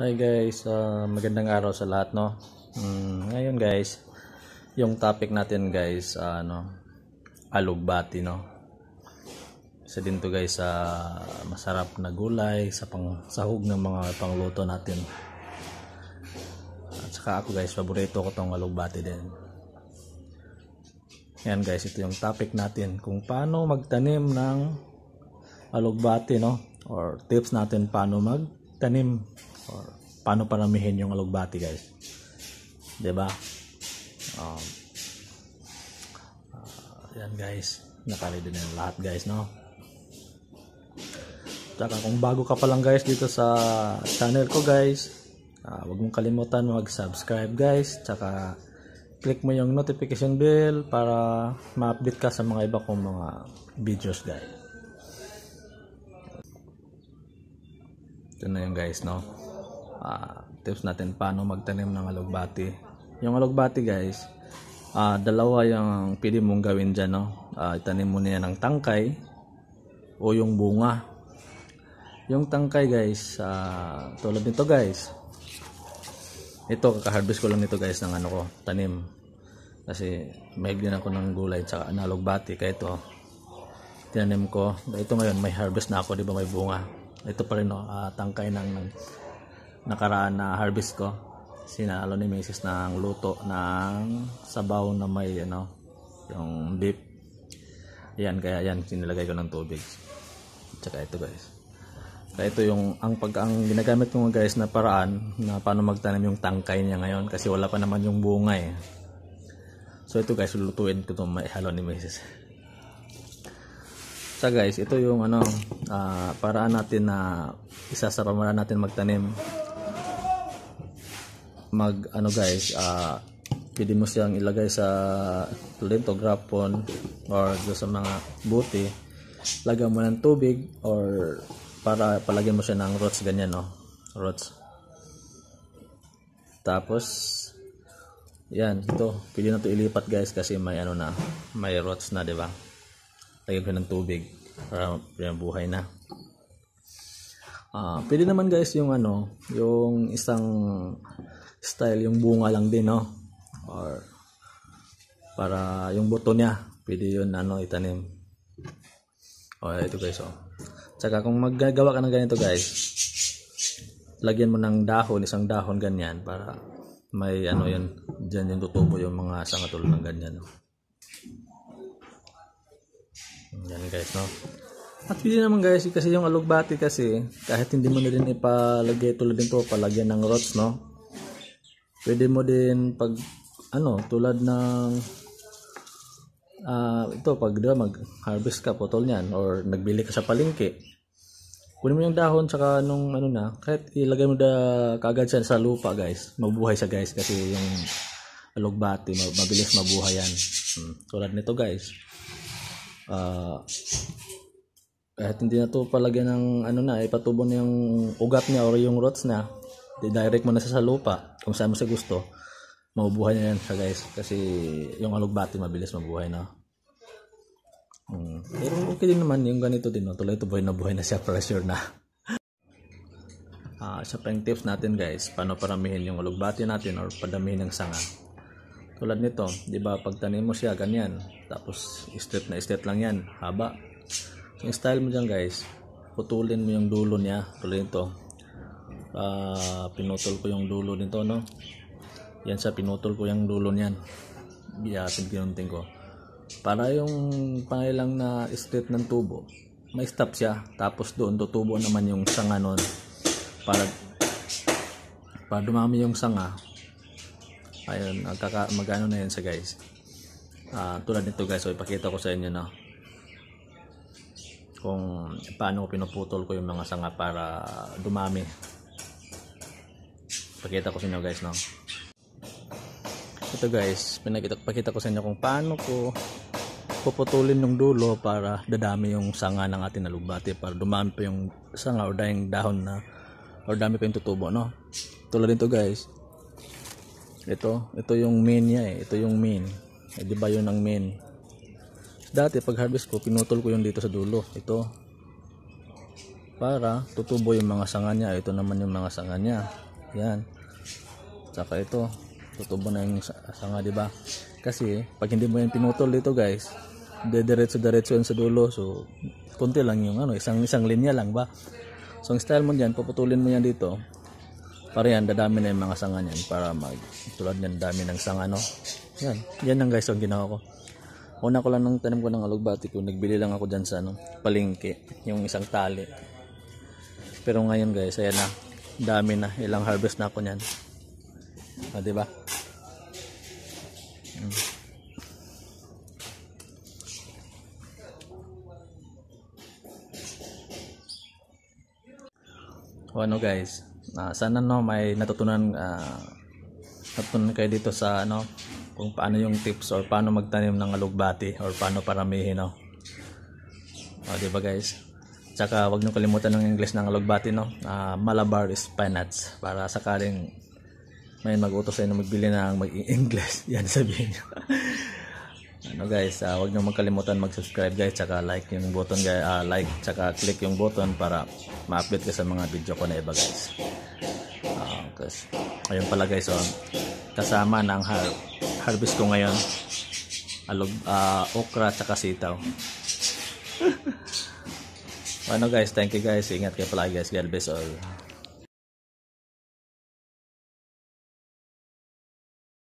Hi guys, uh, magandang araw sa lahat no. Mm, ngayon guys, yung topic natin guys, uh, ano, alugbati no. Isa din to guys sa uh, masarap na gulay sa pang sahog ng mga pangluto natin. At saka ako guys, paborito ko tong alugbati din. Yan guys, ito yung topic natin kung paano magtanim ng alugbati no or tips natin paano magtanim or paano paramihin yung alugbati guys 'di ba um, uh, yan guys nakali din yung lahat guys no Tsaka kung bago ka pa lang guys dito sa channel ko guys, uh, wag mong kalimutan mag-subscribe guys. Tsaka click mo yung notification bell para ma-update ka sa mga iba kong mga videos guys. Ito na yun guys no uh, tips natin paano magtanim ng alugbati. Yung alugbati guys, uh, dalawa yung pwede mong gawin dyan. No? Uh, itanim mo niya ng tangkay o yung bunga. Yung tangkay guys, uh, tulad nito guys. Ito, kakaharvest ko lang nito guys ng ano ko, tanim. Kasi may din ako ng gulay tsaka alugbati. Kaya ito, tinanim ko. Ito ngayon, may harvest na ako, di ba may bunga. Ito pa rin, no, uh, tangkay ng, ng nakaraan na harvest ko sinalo ni Mrs. ng luto ng sabaw na may ano yung beef yan kaya yan sinilagay ko ng tubig tsaka ito guys kaya ito yung ang pag ang ginagamit ko guys na paraan na paano magtanim yung tangkay niya ngayon kasi wala pa naman yung bunga eh so ito guys lutuin ko itong maihalo ni Mrs. so guys ito yung ano uh, paraan natin na isa sa natin magtanim mag ano guys uh, pwede mo siyang ilagay sa lento grapon or sa mga buti lagyan mo ng tubig or para palagyan mo siya ng roots ganyan no roots tapos yan ito pwede na to ilipat guys kasi may ano na may roots na di ba lagyan ko ng tubig para buhay na ah uh, pwede naman guys yung ano yung isang style yung bunga lang din no or para yung buto niya pwede yun ano itanim o ito guys oh tsaka kung maggagawa ka ng ganito guys lagyan mo ng dahon isang dahon ganyan para may ano yun dyan yung tutubo yung mga sangatol ng ganyan no? yan guys no at yun naman guys kasi yung alugbati kasi kahit hindi mo na rin ipalagay tulad nito palagyan ng rods no pwede mo din pag ano tulad ng uh, ito pag diba, mag harvest ka potol niyan or nagbili ka sa palengke kunin mo yung dahon saka nung ano na kahit ilagay mo da kagad siya sa lupa guys mabuhay siya guys kasi yung alugbati mabilis mabuhay yan hmm. tulad nito guys uh, kahit hindi na to palagyan ng ano na ipatubo eh, na yung ugat niya or yung roots na Direct mo na sa lupa kung saan mo sa gusto. Mabubuhay na yan siya guys. Kasi yung alugbati mabilis mabuhay na. Hmm. Pero okay din naman yung ganito din. No? Tuloy ito buhay na buhay na siya. Pressure na. uh, isa pa yung tips natin guys. Paano paramihin yung alugbati natin or padamihin ng sanga. Tulad nito. di ba pag tanim mo siya ganyan. Tapos straight na straight lang yan. Haba. Yung style mo dyan guys. Putulin mo yung dulo niya. Tuloy ito uh, pinutol ko yung dulo nito no yan sa pinutol ko yung dulo niyan biyapin kinunting ko para yung pangilang na straight ng tubo may stop siya tapos doon tutubo naman yung sanga nun para para dumami yung sanga ayun magkaka, magano na yan sa guys uh, tulad nito guys so oh, ipakita ko sa inyo na no? kung paano ko pinuputol ko yung mga sanga para dumami pakita ko sa inyo guys no ito guys pinakita pakita ko sa inyo kung paano ko puputulin yung dulo para dadami yung sanga ng ating nalubati para dumami pa yung sanga or dahing dahon na or dami pa yung tutubo no tulad nito guys ito ito yung main niya eh ito yung main eh, di ba yun ang main dati pag harvest ko pinutol ko yung dito sa dulo ito para tutubo yung mga sanga niya ito naman yung mga sanga niya yan. Tsaka ito, tutubo na yung sanga, di ba? Kasi pag hindi mo yan pinutol dito, guys, dediretso-diretso yan sa dulo. So, konti lang yung ano, isang isang linya lang ba? So, ang style mo diyan, puputulin mo yan dito. Para yan, dadami na yung mga sanga niyan para mag tulad niyan dami ng sanga, no? Yan, yan lang guys ang ginawa ko. Una ko lang nang tanim ko ng alugbati ko, nagbili lang ako dyan sa ano, palengke, yung isang tali. Pero ngayon guys, ayan na, dami na ilang harvest na ako niyan o ah, diba mm. o ano guys uh, sana no may natutunan uh, natutunan kayo dito sa ano kung paano yung tips or paano magtanim ng alugbati or paano paramihin no o diba guys Tsaka wag niyo kalimutan ng English ng logbati no. Uh, Malabar is peanuts para sakaling may mag-utos sa inyo magbili ng mag-English. Yan sabihin niyo. ano guys, uh, wag niyo magkalimutan mag-subscribe guys tsaka like yung button guys, uh, like tsaka click yung button para ma-update ka sa mga video ko na iba guys. Uh, kasi ayun pala guys, so, oh. kasama ng har harvest ko ngayon alog uh, okra tsaka sitaw. Ano guys, thank you guys. Ingat kayo palagi guys. God bless all.